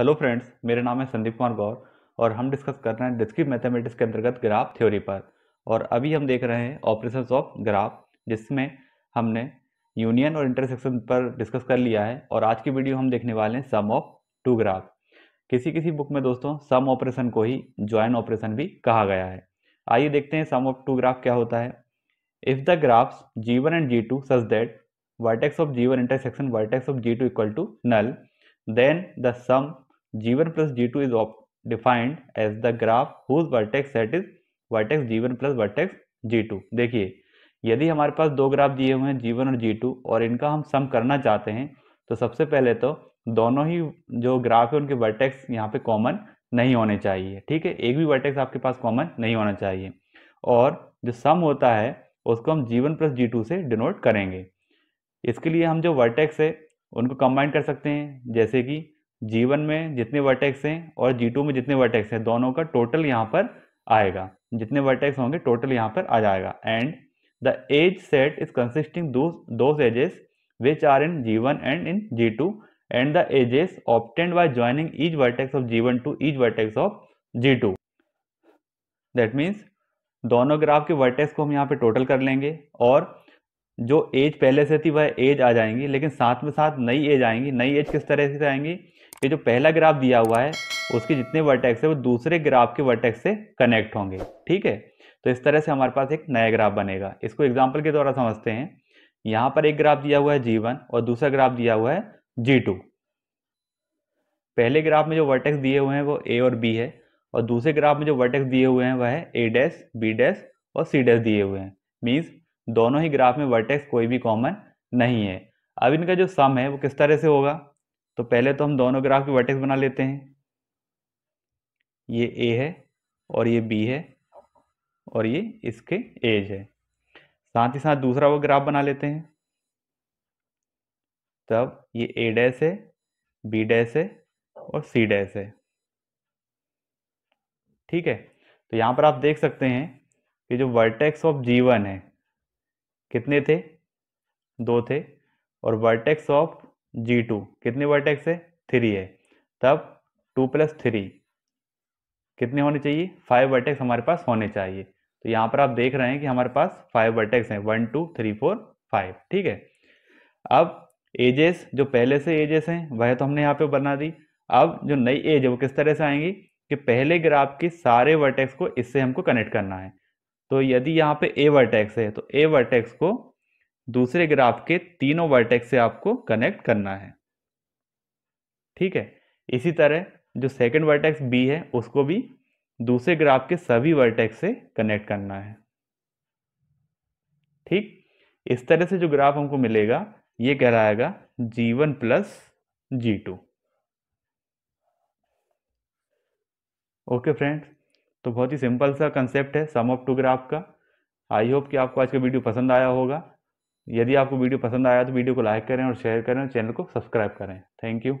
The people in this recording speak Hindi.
हेलो फ्रेंड्स मेरा नाम है संदीप कुमार गौर और हम डिस्कस कर रहे हैं डिस्क्रिप मैथमेटिक्स के अंतर्गत ग्राफ थ्योरी पर और अभी हम देख रहे हैं ऑपरेशन ऑफ ग्राफ जिसमें हमने यूनियन और इंटरसेक्शन पर डिस्कस कर लिया है और आज की वीडियो हम देखने वाले हैं सम ऑफ टू ग्राफ किसी किसी बुक में दोस्तों सम ऑपरेशन को ही ज्वाइन ऑपरेशन भी कहा गया है आइए देखते हैं सम ऑफ टू ग्राफ क्या होता है if the graphs G and G two such that vertex of G one intersection vertex of G two equal to null then the sum g1 plus g2 is defined as the graph whose vertex set is vertex g1 plus vertex g2 देखिए यदि हमारे पास दो ग्राफ दिए हुए हैं g1 और g2 और इनका हम सम करना चाहते हैं तो सबसे पहले तो दोनों ही जो ग्राफ है उनके वर्टेक्स यहाँ पे कॉमन नहीं होने चाहिए ठीक है एक भी वर्टेक्स आपके पास कॉमन नहीं होना चाहिए और जो सम होता है उसको हम g1 प्लस जी से डिनोट करेंगे इसके लिए हम जो वर्टेक्स है उनको कंबाइन कर सकते हैं जैसे कि जी वन में जितने वर्टेक्स हैं और जी टू में जितने वर्टेक्स हैं दोनों का टोटल यहाँ पर आएगा जितने वर्टेक्स होंगे टोटल यहाँ पर आ जाएगा and the edge set is consisting those edges which are in G one and in G two and the edges obtained by joining each vertex of G one to each vertex of G two that means दोनों ग्राफ के वर्टेक्स को हम यहाँ पे टोटल कर लेंगे और जो एज पहले से थी वह एज आ जाएंगी लेकिन साथ में साथ नई एज आएंगी नई एज किस तरह से आएंगी ये जो पहला ग्राफ दिया हुआ है उसके जितने वर्टेक्स है वो दूसरे ग्राफ के वर्टेक्स से कनेक्ट होंगे ठीक है तो इस तरह से हमारे पास एक नया ग्राफ बनेगा इसको एग्जाम्पल के द्वारा समझते हैं यहाँ पर एक ग्राफ दिया हुआ है जी वन और दूसरा ग्राफ दिया हुआ है जी टू पहले ग्राफ में जो वर्टेक्स दिए हुए हैं वो ए और बी है और दूसरे ग्राफ में जो वर्टेक्स दिए हुए हैं वह है ए डैस बी डैश और सी डैस दिए हुए हैं मीन्स दोनों ही ग्राफ में वर्टेक्स कोई भी कॉमन नहीं है अब इनका जो सम है वो किस तरह से होगा तो पहले तो हम दोनों ग्राफ के वर्टेक्स बना लेते हैं ये ए है और ये बी है और ये इसके एज है साथ ही साथ दूसरा वो ग्राफ बना लेते हैं तब ये ए डैश है बी डैश है और सी डैश है ठीक है तो यहाँ पर आप देख सकते हैं कि जो वर्टेक्स ऑफ जीवन है कितने थे दो थे और वर्टेक्स ऑफ जी टू कितने वर्टेक्स है थ्री है तब टू प्लस थ्री कितने होने चाहिए फाइव वर्टेक्स हमारे पास होने चाहिए तो यहाँ पर आप देख रहे हैं कि हमारे पास फाइव वर्टेक्स हैं one two three four five ठीक है अब एजेस जो पहले से एजेस हैं वह तो हमने यहाँ पे बना दी अब जो नई एज है वो किस तरह से आएंगी कि पहले ग्राफ के सारे वर्टेक्स को इससे हमको कनेक्ट करना है तो यदि यहाँ पे ए वर्टेक्स है तो ए वर्टेक्स को दूसरे ग्राफ के तीनों वर्टेक्स से आपको कनेक्ट करना है ठीक है इसी तरह जो सेकंड वर्टेक्स बी है उसको भी दूसरे ग्राफ के सभी वर्टेक्स से कनेक्ट करना है ठीक इस तरह से जो ग्राफ हमको मिलेगा ये कहलाएगा G one plus G two okay friends तो बहुत ही सिंपल सा कंसेप्ट है सम ऑफ टू ग्राफ का आई होप कि आपको आज का वीडियो पसंद आया होगा यदि आपको वीडियो पसंद आया तो वीडियो को लाइक करें और शेयर करें और चैनल को सब्सक्राइब करें थैंक यू